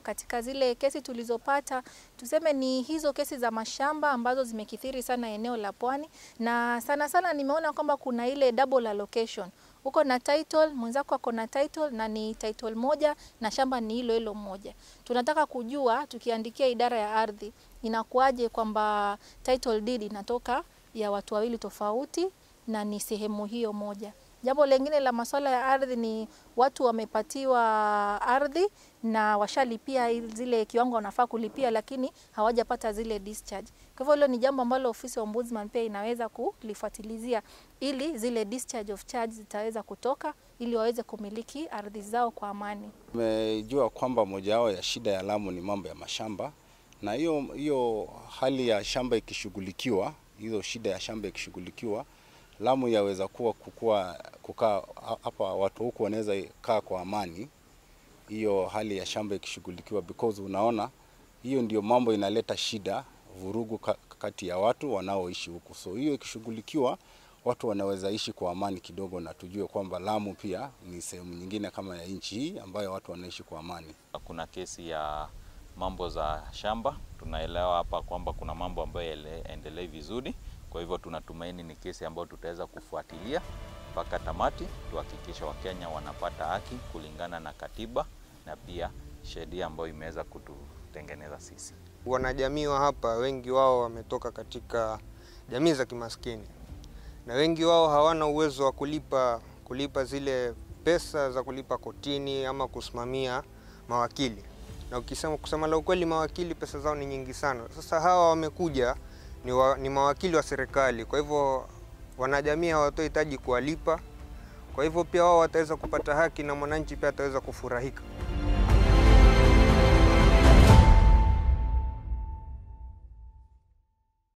katika zile kesi tulizopata, tuseme ni hizo kesi za mashamba ambazo zimekithiri sana eneo la pwani, na sana sana nimeona kwamba kuna ile double allocation uko na title, mwenzako ako na title na ni title moja na shamba ni hilo hilo moja. Tunataka kujua tukiandikia idara ya ardhi inakuwaje kwamba title deed inatoka ya watu wawili tofauti na ni sehemu hiyo moja. Jambo lengine la masuala ya ardhi ni watu wamepatiwa ardhi na washalipia zile kiwango wanafaa kulipia, lakini hawajapata zile discharge. Kwa hivyo hilo ni jambo ambalo ofisi ya ombudsman pia inaweza kulifuatilizia ili zile discharge of charge zitaweza kutoka ili waweze kumiliki ardhi zao kwa amani. Tumejua kwamba moja yao ya shida ya Lamu ni mambo ya mashamba, na hiyo hiyo hali ya shamba ikishughulikiwa, hizo shida ya shamba ikishughulikiwa Lamu yaweza kuwa kukua, kukaa hapa, watu huku wanaweza kaa kwa amani, hiyo hali ya shamba ikishughulikiwa, because unaona hiyo ndio mambo inaleta shida, vurugu kati ya watu wanaoishi huku, so hiyo ikishughulikiwa watu wanaweza ishi kwa amani kidogo, na tujue kwamba Lamu pia ni sehemu nyingine kama ya nchi hii ambayo watu wanaishi kwa amani. Kuna kesi ya mambo za shamba, tunaelewa hapa kwamba kuna mambo ambayo yaendelei vizuri. Kwa hivyo tunatumaini ni kesi ambayo tutaweza kufuatilia mpaka tamati, tuhakikisha Wakenya wanapata haki kulingana na katiba na pia sheria ambayo imeweza kututengeneza sisi. Wanajamii wa hapa wengi wao wametoka katika jamii za kimaskini na wengi wao hawana uwezo wa kulipa, kulipa zile pesa za kulipa kotini ama kusimamia mawakili, na ukisema kusema la ukweli, mawakili pesa zao ni nyingi sana. Sasa hawa wamekuja ni, wa, ni mawakili wa serikali, kwa hivyo wanajamii hawatohitaji kuwalipa. Kwa hivyo pia wao wataweza kupata haki na mwananchi pia ataweza kufurahika.